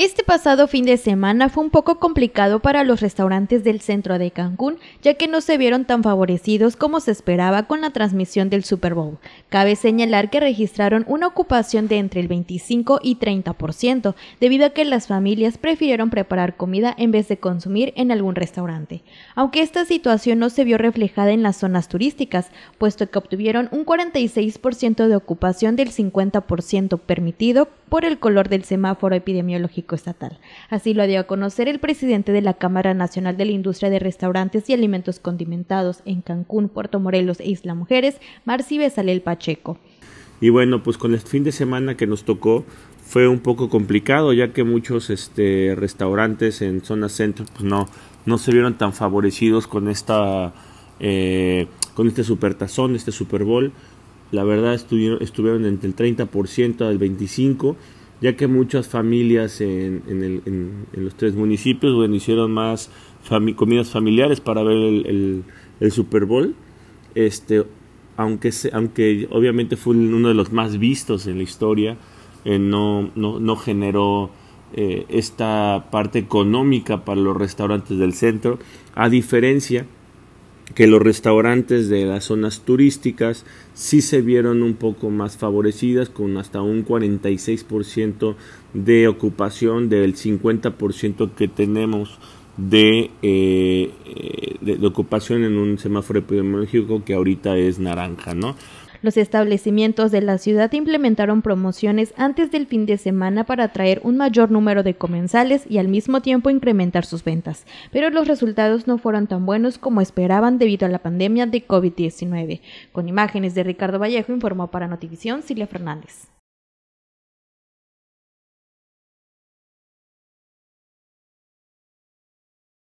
Este pasado fin de semana fue un poco complicado para los restaurantes del centro de Cancún, ya que no se vieron tan favorecidos como se esperaba con la transmisión del Super Bowl. Cabe señalar que registraron una ocupación de entre el 25 y 30%, debido a que las familias prefirieron preparar comida en vez de consumir en algún restaurante. Aunque esta situación no se vio reflejada en las zonas turísticas, puesto que obtuvieron un 46% de ocupación del 50% permitido por el color del semáforo epidemiológico estatal. Así lo dio a conocer el presidente de la Cámara Nacional de la Industria de Restaurantes y Alimentos Condimentados en Cancún, Puerto Morelos e Isla Mujeres, Marci Besalel Pacheco. Y bueno, pues con el fin de semana que nos tocó fue un poco complicado, ya que muchos este, restaurantes en zona centro pues no, no se vieron tan favorecidos con esta... Eh, con este supertazón, este Super Bowl, la verdad estuvieron, estuvieron entre el 30% al 25%, ya que muchas familias en, los tres municipios bueno, hicieron más comidas familiares para ver el, Super Bowl. Este, aunque, se, aunque obviamente fue uno de los más vistos en la historia, eh, no, no, generó eh, esta parte económica para los restaurantes del centro, a diferencia que los restaurantes de las zonas turísticas sí se vieron un poco más favorecidas con hasta un 46% de ocupación del 50% que tenemos eh, eh, de, de, ocupación en un semáforo epidemiológico que ahorita es naranja, ¿no? Los establecimientos de la ciudad implementaron promociones antes del fin de semana para atraer un mayor número de comensales y al mismo tiempo incrementar sus ventas, pero los resultados no fueron tan buenos como esperaban debido a la pandemia de COVID-19. Con imágenes de Ricardo Vallejo informó para Notivisión Silvia Fernández.